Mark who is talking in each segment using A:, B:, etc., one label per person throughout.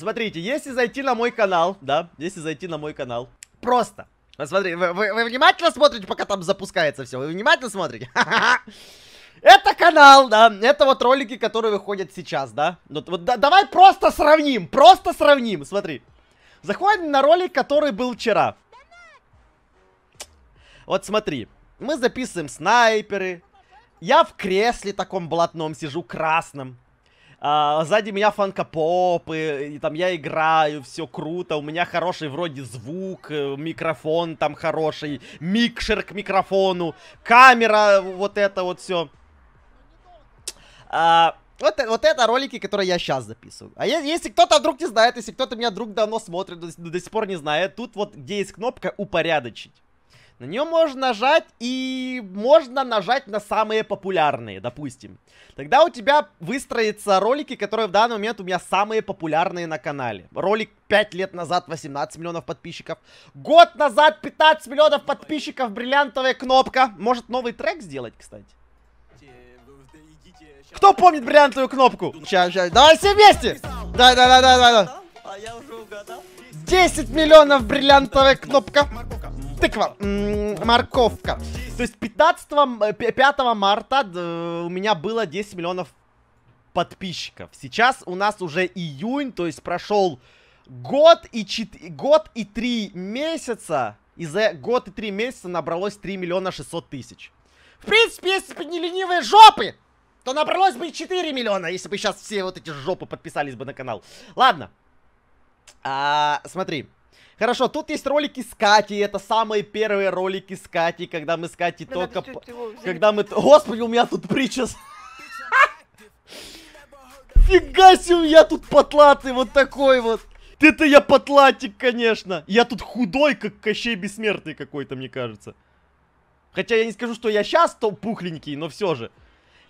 A: Смотрите, если зайти на мой канал, да, если зайти на мой канал, просто. Смотри, вы, вы, вы внимательно смотрите, пока там запускается все. Вы внимательно смотрите. Это канал, да, это вот ролики, которые выходят сейчас, да. Вот, вот да, давай просто сравним, просто сравним, смотри. Заходим на ролик, который был вчера. Вот смотри, мы записываем снайперы. Я в кресле таком блатном сижу, красным а, сзади меня фанкопоп, и, и там я играю, все круто, у меня хороший вроде звук, э, микрофон там хороший, микшер к микрофону, камера, вот это вот все. А, вот, вот это ролики, которые я сейчас записываю. А если, если кто-то вдруг не знает, если кто-то меня вдруг давно смотрит, до, до сих пор не знает, тут вот где есть кнопка «Упорядочить». На нее можно нажать и можно нажать на самые популярные, допустим. Тогда у тебя выстроятся ролики, которые в данный момент у меня самые популярные на канале. Ролик 5 лет назад 18 миллионов подписчиков. Год назад 15 миллионов подписчиков, бриллиантовая кнопка. Может новый трек сделать, кстати? Кто помнит бриллиантовую кнопку? Сейчас, сейчас. Давай все вместе! Да, да, да, да, да. 10 а миллионов бриллиантовая кнопка тыква, морковка. То есть 15, 5 э, марта э, у меня было 10 миллионов подписчиков. Сейчас у нас уже июнь, то есть прошел год и, 4, год и 3 месяца. И за год и 3 месяца набралось 3 миллиона 600 тысяч. В принципе, если бы не ленивые жопы, то набралось бы 4 миллиона, если бы сейчас все вот эти жопы подписались бы на канал. Ладно. А, смотри. Хорошо, тут есть ролики с Катей. Это самые первые ролики с Катей, когда мы с Катей ну да только... Надо, когда мы... Господи, у меня тут причес. Фига себе, меня тут потлатый вот такой вот. Ты-то я потлатик, конечно. Я тут худой, как Кощей Бессмертный какой-то, мне кажется. Хотя я не скажу, что я сейчас то пухленький, но все же.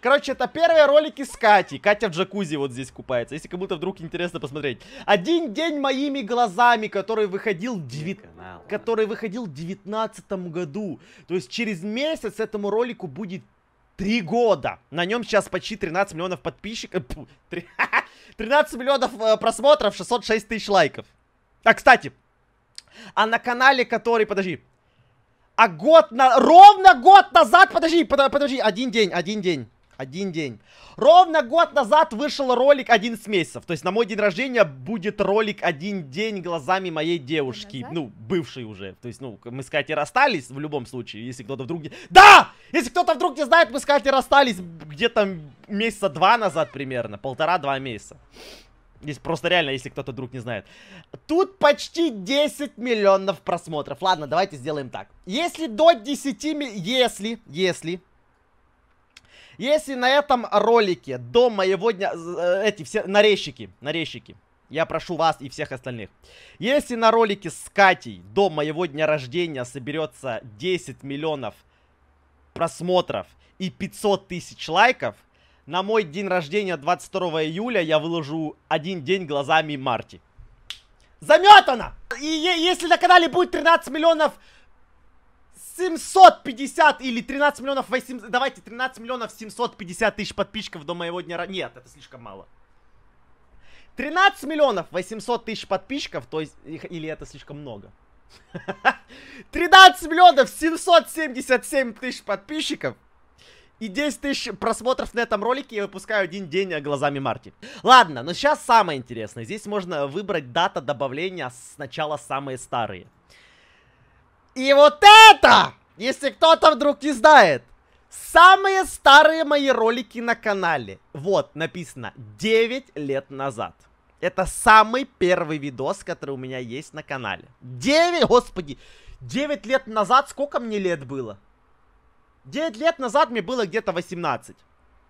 A: Короче, это первые ролики с Катей. Катя в джакузи вот здесь купается, если кому-то вдруг интересно посмотреть. Один день моими глазами, который выходил, 9... который выходил в 2019 году. То есть через месяц этому ролику будет Три года. На нем сейчас почти 13 миллионов подписчиков. 13 э, миллионов э, просмотров, 606 тысяч лайков. А, кстати, а на канале, который, подожди, а год на, ровно год назад, подожди, подожди, один день, один день. Один день. Ровно год назад вышел ролик 11 месяцев. То есть на мой день рождения будет ролик один день глазами моей девушки. Ну, бывшей уже. То есть, ну, мы с Катей расстались в любом случае, если кто-то вдруг не... Да! Если кто-то вдруг не знает, мы с Катей расстались где-то месяца два назад примерно. Полтора-два месяца. Здесь просто реально, если кто-то вдруг не знает. Тут почти 10 миллионов просмотров. Ладно, давайте сделаем так. Если до 10 ми... Если, если если на этом ролике до моего дня... Э, эти все... Нарезчики. Нарезчики. Я прошу вас и всех остальных. Если на ролике с Катей до моего дня рождения соберется 10 миллионов просмотров и 500 тысяч лайков, на мой день рождения 22 июля я выложу один день глазами Марти. Заметано! И если на канале будет 13 миллионов 750 или 13 миллионов 8... Давайте, 13 миллионов 750 тысяч подписчиков до моего дня... Нет, это слишком мало. 13 миллионов 800 тысяч подписчиков, то есть... Или это слишком много? 13 миллионов 777 тысяч подписчиков и 10 тысяч просмотров на этом ролике я выпускаю один день глазами Марти. Ладно, но сейчас самое интересное. Здесь можно выбрать дата добавления сначала самые старые. И вот это, если кто-то вдруг не знает, самые старые мои ролики на канале. Вот, написано 9 лет назад. Это самый первый видос, который у меня есть на канале. 9, господи, 9 лет назад сколько мне лет было? 9 лет назад мне было где-то 18.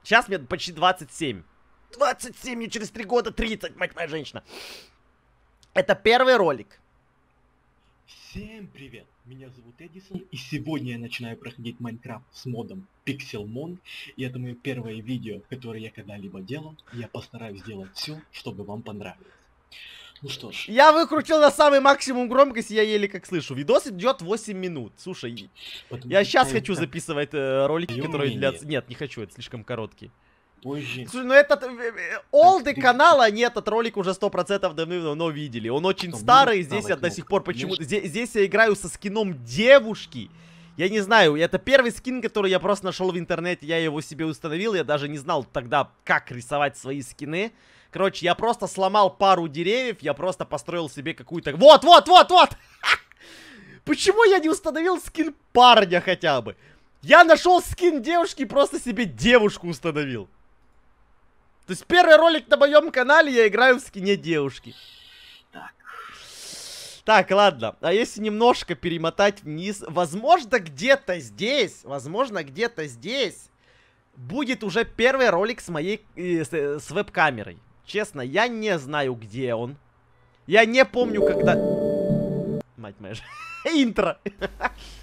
A: Сейчас мне почти 27. 27, мне через 3 года 30, мать моя женщина. Это первый ролик. Всем привет, меня зовут Эдисон, и сегодня я начинаю проходить Майнкрафт с модом Pixelmon, и это мое первое видео, которое я когда-либо делал, я постараюсь сделать все, чтобы вам понравилось. Ну что ж. Я выкрутил на самый максимум громкость, я еле как слышу. Видос идет 8 минут. Слушай, Потому я сейчас хочу записывать э, ролики, которые длятся... Нет, не хочу, это слишком короткие позже. Слушай, ну этот... Э, э, Олды канала нет, этот ролик уже сто 100% давно видели. Он очень Что, старый, здесь я до сих пор почему-то... Здесь, здесь я играю со скином девушки. Я не знаю, это первый скин, который я просто нашел в интернете, я его себе установил, я даже не знал тогда, как рисовать свои скины. Короче, я просто сломал пару деревьев, я просто построил себе какую-то... Вот, вот, вот, вот! Почему я не установил скин парня хотя бы? Я нашел скин девушки, и просто себе девушку установил. То есть первый ролик на моем канале я играю в скине девушки. Так. ладно. А если немножко перемотать вниз, возможно, где-то здесь, возможно, где-то здесь будет уже первый ролик с моей, э, с, э, с веб-камерой. Честно, я не знаю, где он. Я не помню, когда... Мать моя же. Интро.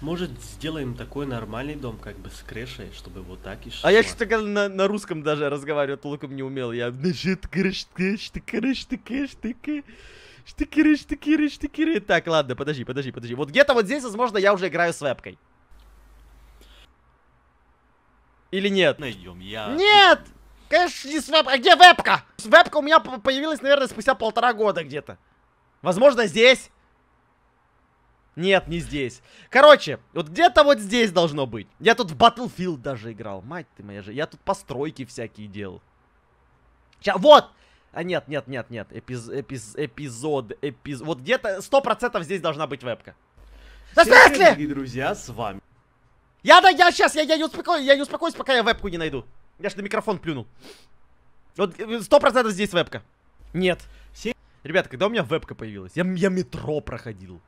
A: Может, сделаем такой нормальный дом, как бы с крышей, чтобы вот так и шло. А я что-то на, на русском даже разговаривать толком не умел. Я... Штыкиры, штыкиры, штыкиры. Так, ладно, подожди, подожди, подожди. Вот где-то вот здесь, возможно, я уже играю с вебкой. Или нет? Найдем, я... Нет! Конечно, не с веб... А где вебка? Вебка у меня появилась, наверное, спустя полтора года где-то. Возможно, здесь. Нет, не здесь. Короче, вот где-то вот здесь должно быть. Я тут в Battlefield даже играл. Мать ты моя же. Я тут постройки всякие делал. Сейчас, вот! А нет, нет, нет, нет. Эпиз, эпиз, эпизод, эпиз... Вот где-то сто процентов здесь должна быть вебка.
B: Да Всем дорогие
A: друзья, с вами. Я, да, я сейчас, я, я, не успокоюсь, я не успокоюсь, пока я вебку не найду. Я ж на микрофон плюнул. Вот э, сто процентов здесь вебка. Нет. Ребята, когда у меня вебка появилась? Я, я метро проходил.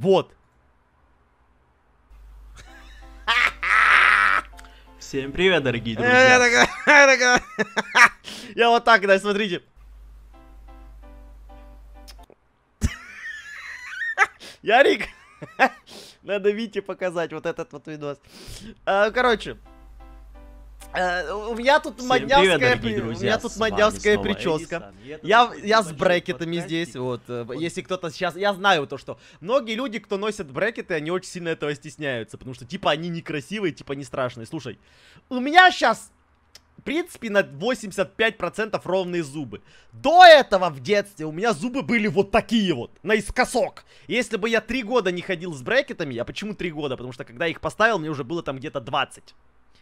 A: Вот. Всем привет, дорогие э, друзья. Я вот так, да, смотрите. Ярик, надо Вите показать вот этот вот видос. А, короче, Э, у меня тут моднявская, у меня тут моднявская прическа. Я, я с брекетами здесь, э, вот. Если кто-то сейчас, я знаю то, что многие люди, кто носят брекеты, они очень сильно этого стесняются, потому что типа они некрасивые, типа не страшные. Слушай, у меня сейчас в принципе, на 85% ровные зубы. До этого в детстве у меня зубы были вот такие вот, наискосок. Если бы я три года не ходил с брекетами, я почему три года? Потому что когда я их поставил, мне уже было там где-то 20.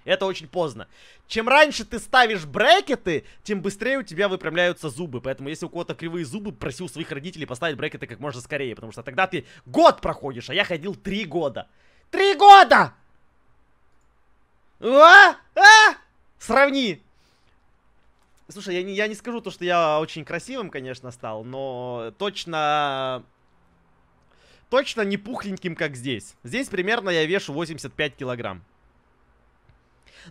A: Это очень поздно. Чем раньше ты ставишь брекеты, тем быстрее у тебя выпрямляются зубы. Поэтому, если у кого-то кривые зубы, проси у своих родителей поставить брекеты как можно скорее. Потому что тогда ты год проходишь, а я ходил три года. Три года! А? А? Сравни! Слушай, я не, я не скажу то, что я очень красивым, конечно, стал, но точно... Точно не пухленьким, как здесь. Здесь примерно я вешу 85 килограмм.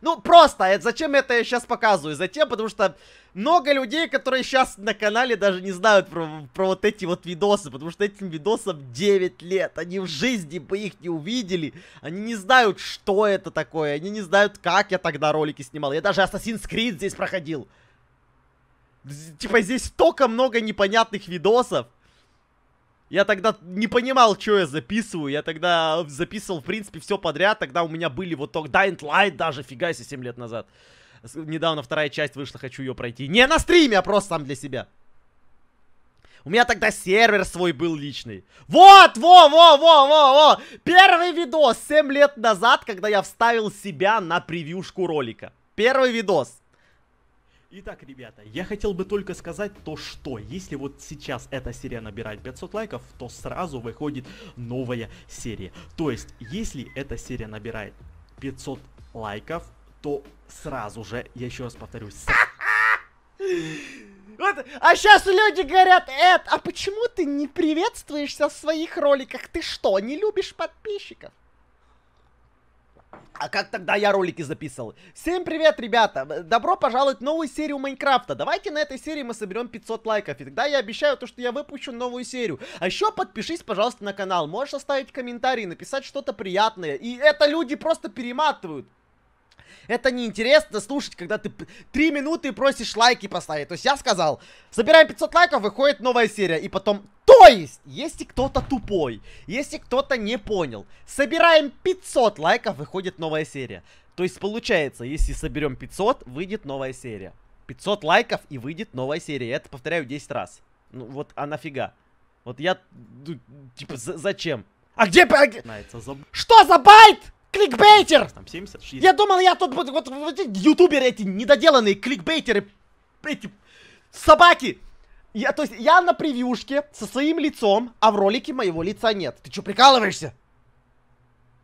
A: Ну, просто, э, зачем это я сейчас показываю? Затем, потому что много людей, которые сейчас на канале даже не знают про, про вот эти вот видосы, потому что этим видосам 9 лет, они в жизни бы их не увидели, они не знают, что это такое, они не знают, как я тогда ролики снимал, я даже Assassin's Creed здесь проходил. Типа здесь столько много непонятных видосов, я тогда не понимал, что я записываю. Я тогда записывал, в принципе, все подряд. Тогда у меня были вот только Dying Light даже, фига себе, 7 лет назад. Недавно вторая часть вышла, хочу ее пройти. Не на стриме, а просто сам для себя. У меня тогда сервер свой был личный. Вот, во, во, во, во, во. Первый видос 7 лет назад, когда я вставил себя на превьюшку ролика. Первый видос. Итак, ребята, я хотел бы только сказать то, что если вот сейчас эта серия набирает 500 лайков, то сразу выходит новая серия. То есть, если эта серия набирает 500 лайков, то сразу же, я еще раз повторюсь, вот, а сейчас люди говорят, Эд, а почему ты не приветствуешься в своих роликах? Ты что, не любишь подписчиков? А как тогда я ролики записывал? Всем привет, ребята! Добро пожаловать в новую серию Майнкрафта. Давайте на этой серии мы соберем 500 лайков. И тогда я обещаю то, что я выпущу новую серию. А еще подпишись, пожалуйста, на канал. Можешь оставить комментарий, написать что-то приятное. И это люди просто перематывают. Это неинтересно слушать, когда ты 3 минуты просишь лайки поставить. То есть я сказал, собираем 500 лайков, выходит новая серия. И потом, то есть, если кто-то тупой, если кто-то не понял, собираем 500 лайков, выходит новая серия. То есть получается, если соберем 500, выйдет новая серия. 500 лайков и выйдет новая серия. Я это повторяю 10 раз. Ну вот, а нафига? Вот я, ну, типа, за зачем? А где... А Что за байт? кликбейтер! Там 70, 60. Я думал, я тут вот, вот, вот эти ютуберы эти недоделанные кликбейтеры, эти собаки. Я, то есть я на превьюшке со своим лицом, а в ролике моего лица нет. Ты что прикалываешься?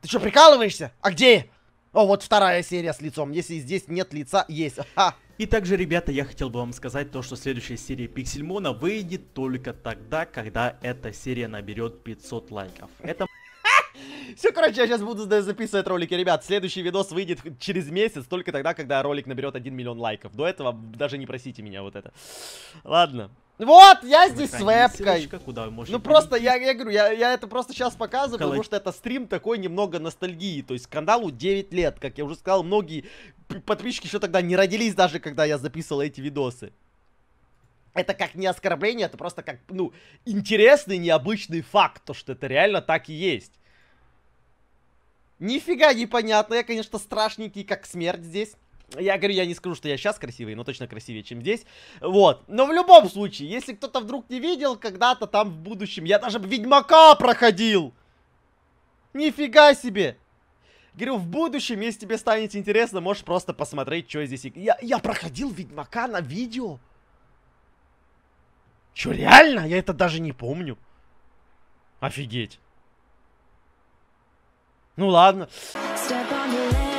A: Ты что прикалываешься? А где О, вот вторая серия с лицом. Если здесь нет лица, есть. Ха. И также, ребята, я хотел бы вам сказать то, что следующая серия Пиксельмона выйдет только тогда, когда эта серия наберет 500 лайков. Это все, короче, я сейчас буду записывать ролики. Ребят, следующий видос выйдет через месяц, только тогда, когда ролик наберет 1 миллион лайков. До этого даже не просите меня вот это. Ладно. Вот, я здесь с вебкой. Куда ну просто, я, я говорю, я, я это просто сейчас показываю, Колоть. потому что это стрим такой немного ностальгии. То есть скандалу 9 лет, как я уже сказал, многие подписчики еще тогда не родились даже, когда я записывал эти видосы. Это как не оскорбление, это просто как, ну, интересный, необычный факт, то, что это реально так и есть. Нифига непонятно. Я, конечно, страшненький, как смерть здесь. Я говорю, я не скажу, что я сейчас красивый, но точно красивее, чем здесь. Вот. Но в любом случае, если кто-то вдруг не видел, когда-то там в будущем я даже Ведьмака проходил. Нифига себе. Говорю, в будущем, если тебе станет интересно, можешь просто посмотреть, что здесь. Я, я проходил Ведьмака на видео. Че, реально? Я это даже не помню. Офигеть. Ну ладно. Step on your